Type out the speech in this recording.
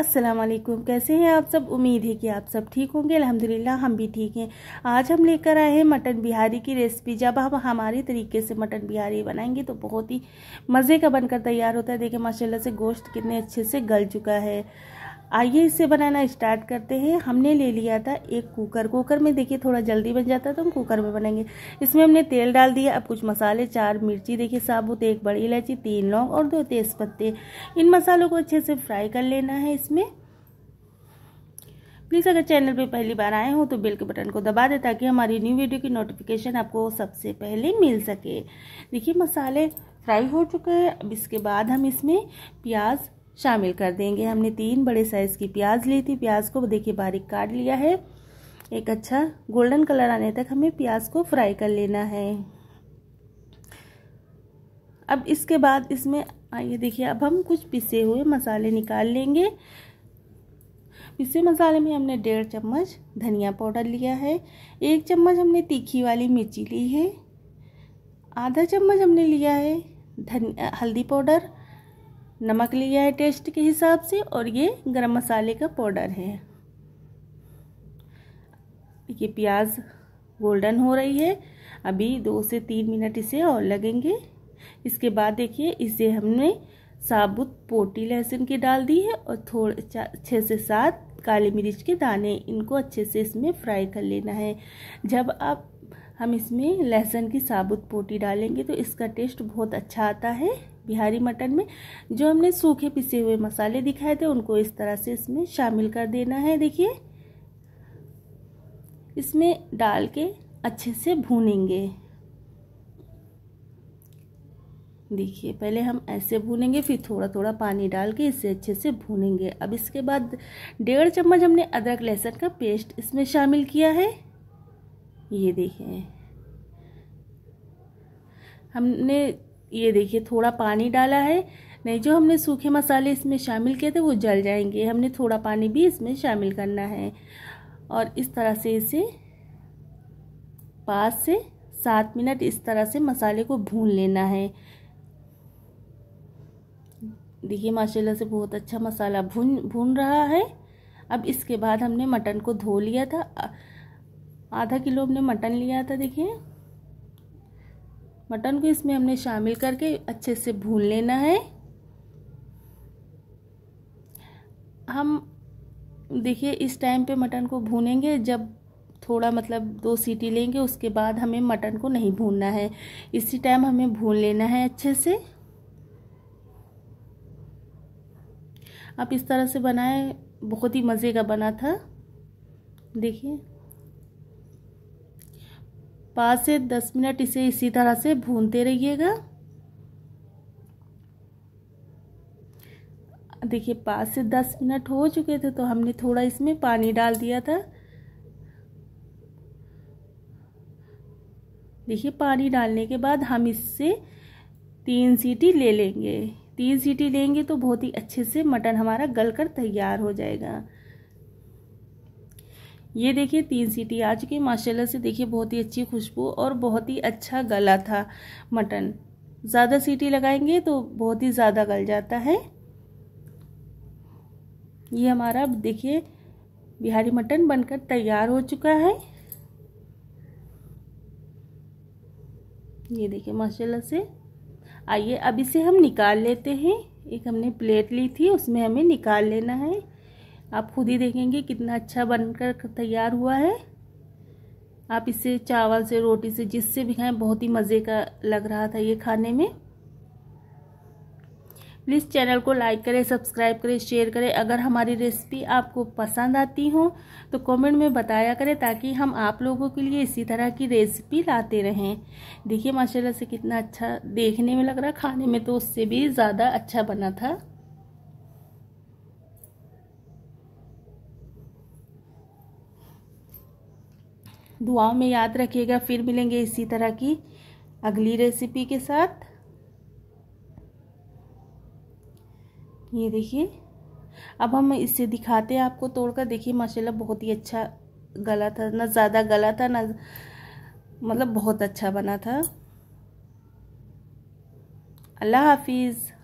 असलम कैसे हैं आप सब उम्मीद है कि आप सब ठीक होंगे अल्हम्दुलिल्लाह हम भी ठीक हैं आज हम लेकर आए हैं मटन बिहारी की रेसिपी जब हम हमारे तरीके से मटन बिहारी बनाएंगे तो बहुत ही मज़े का बनकर तैयार होता है देखें माशाल्लाह से गोश्त कितने अच्छे से गल चुका है आइए इसे बनाना स्टार्ट करते हैं हमने ले लिया था एक कुकर कुकर में देखिए थोड़ा जल्दी बन जाता है तो हम कुकर में बनाएंगे इसमें हमने तेल डाल दिया अब कुछ मसाले चार मिर्ची देखिए साबुत एक बड़ी इलायची तीन लौंग और दो तेज़ पत्ते इन मसालों को अच्छे से फ्राई कर लेना है इसमें प्लीज़ अगर चैनल पर पहली बार आए हो तो बेल के बटन को दबा दें ताकि हमारी न्यू वीडियो की नोटिफिकेशन आपको सबसे पहले मिल सके देखिए मसाले फ्राई हो चुके हैं अब इसके बाद हम इसमें प्याज शामिल कर देंगे हमने तीन बड़े साइज़ की प्याज ली थी प्याज को देखिए बारीक काट लिया है एक अच्छा गोल्डन कलर आने तक हमें प्याज को फ्राई कर लेना है अब इसके बाद इसमें आइए देखिए अब हम कुछ पिसे हुए मसाले निकाल लेंगे पिसे मसाले में हमने डेढ़ चम्मच धनिया पाउडर लिया है एक चम्मच हमने तीखी वाली मिर्ची ली है आधा चम्मच हमने लिया है धन हल्दी पाउडर नमक लिया है टेस्ट के हिसाब से और ये गरम मसाले का पाउडर है ये प्याज गोल्डन हो रही है अभी दो से तीन मिनट इसे और लगेंगे इसके बाद देखिए इसे हमने साबुत पोटी लहसुन की डाल दी है और थोड़े छः से सात काली मिर्च के दाने इनको अच्छे से इसमें फ्राई कर लेना है जब आप हम इसमें लहसुन की साबुत पोटी डालेंगे तो इसका टेस्ट बहुत अच्छा आता है बिहारी मटन में जो हमने सूखे पिसे हुए मसाले दिखाए थे उनको इस तरह से इसमें शामिल कर देना है देखिए इसमें डाल के अच्छे से भूनेंगे देखिए पहले हम ऐसे भूनेंगे फिर थोड़ा थोड़ा पानी डाल के इसे अच्छे से भूनेंगे अब इसके बाद डेढ़ चम्मच हमने अदरक लहसुन का पेस्ट इसमें शामिल किया है ये देखिए हमने ये देखिए थोड़ा पानी डाला है नहीं जो हमने सूखे मसाले इसमें शामिल किए थे वो जल जाएंगे हमने थोड़ा पानी भी इसमें शामिल करना है और इस तरह से इसे पाँच से सात मिनट इस तरह से मसाले को भून लेना है देखिए माशाल्लाह से बहुत अच्छा मसाला भून भून रहा है अब इसके बाद हमने मटन को धो लिया था आधा किलो हमने मटन लिया था देखिए मटन को इसमें हमने शामिल करके अच्छे से भून लेना है हम देखिए इस टाइम पे मटन को भूनेंगे जब थोड़ा मतलब दो सीटी लेंगे उसके बाद हमें मटन को नहीं भूनना है इसी टाइम हमें भून लेना है अच्छे से आप इस तरह से बनाएं बहुत ही मज़े का बना था देखिए पाँच से दस मिनट इसे इसी तरह से भूनते रहिएगा देखिए पाँच से दस मिनट हो चुके थे तो हमने थोड़ा इसमें पानी डाल दिया था देखिए पानी डालने के बाद हम इससे तीन सीटी ले लेंगे तीन सीटी लेंगे तो बहुत ही अच्छे से मटन हमारा गलकर तैयार हो जाएगा ये देखिए तीन सीटी आ चुकी माशाल्लाह से देखिए बहुत ही अच्छी खुशबू और बहुत ही अच्छा गला था मटन ज़्यादा सीटी लगाएंगे तो बहुत ही ज़्यादा गल जाता है ये हमारा देखिए बिहारी मटन बनकर तैयार हो चुका है ये देखिए माशाल्लाह से आइए अब इसे हम निकाल लेते हैं एक हमने प्लेट ली थी उसमें हमें निकाल लेना है आप खुद ही देखेंगे कितना अच्छा बनकर तैयार हुआ है आप इसे चावल से रोटी से जिससे भी खाएं बहुत ही मज़े का लग रहा था ये खाने में प्लीज़ चैनल को लाइक करें सब्सक्राइब करें शेयर करें अगर हमारी रेसिपी आपको पसंद आती हो तो कमेंट में बताया करें ताकि हम आप लोगों के लिए इसी तरह की रेसिपी लाते रहें देखिए माशाल्लाह से कितना अच्छा देखने में लग रहा खाने में तो उससे भी ज़्यादा अच्छा बना था दुआओं में याद रखिएगा फिर मिलेंगे इसी तरह की अगली रेसिपी के साथ ये देखिए अब हम इसे दिखाते हैं आपको तोड़कर देखिए माशाल्लाह बहुत ही अच्छा गला था ना ज़्यादा गला था ना मतलब बहुत अच्छा बना था अल्लाह हाफिज़